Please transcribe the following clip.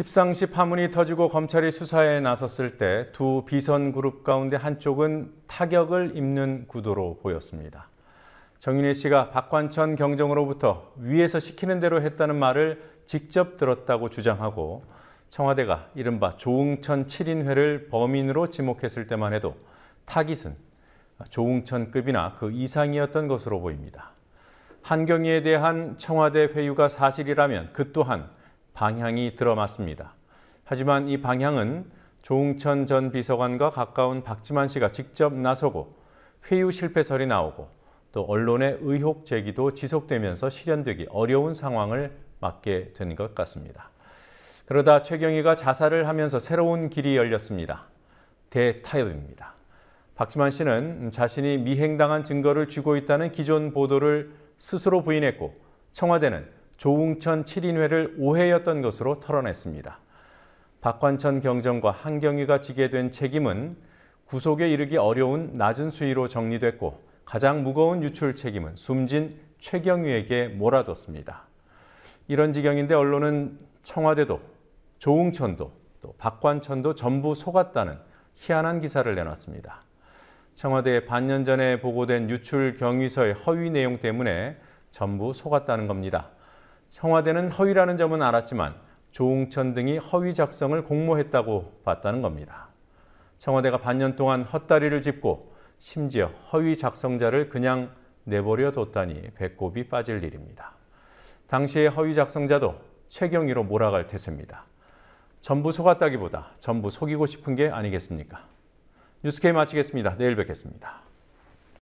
십상시 파문이 터지고 검찰이 수사에 나섰을 때 두 비선 그룹 가운데 한쪽은 타격을 입는 구도로 보였습니다. 정윤혜 씨가 박관천 경정으로부터 위에서 시키는 대로 했다는 말을 직접 들었다고 주장하고 청와대가 이른바 조응천 7인회를 범인으로 지목했을 때만 해도 타깃은 조응천급이나 그 이상이었던 것으로 보입니다. 한경희에 대한 청와대 회유가 사실이라면 그 또한 방향이 들어맞습니다. 하지만 이 방향은 조웅천 전 비서관과 가까운 박지만 씨가 직접 나서고 회유 실패설이 나오고 또 언론의 의혹 제기도 지속되면서 실현되기 어려운 상황을 맞게 된 것 같습니다. 그러다 최경희가 자살을 하면서 새로운 길이 열렸습니다. 대타협입니다. 박지만 씨는 자신이 미행당한 증거를 쥐고 있다는 기존 보도를 스스로 부인했고 청와대는 조웅천 7인회를 오해였던 것으로 털어냈습니다. 박관천 경정과 한경위가 지게 된 책임은 구속에 이르기 어려운 낮은 수위로 정리됐고 가장 무거운 유출 책임은 숨진 최경위에게 몰아뒀습니다. 이런 지경인데 언론은 청와대도 조웅천도 또 박관천도 전부 속았다는 희한한 기사를 내놨습니다. 청와대 반년 전에 보고된 유출 경위서의 허위 내용 때문에 전부 속았다는 겁니다. 청와대는 허위라는 점은 알았지만 조응천 등이 허위 작성을 공모했다고 봤다는 겁니다. 청와대가 반년 동안 헛다리를 짚고 심지어 허위 작성자를 그냥 내버려 뒀다니 배꼽이 빠질 일입니다. 당시의 허위 작성자도 최경희로 몰아갈 태세입니다. 전부 속았다기보다 전부 속이고 싶은 게 아니겠습니까? 뉴스케이 마치겠습니다. 내일 뵙겠습니다.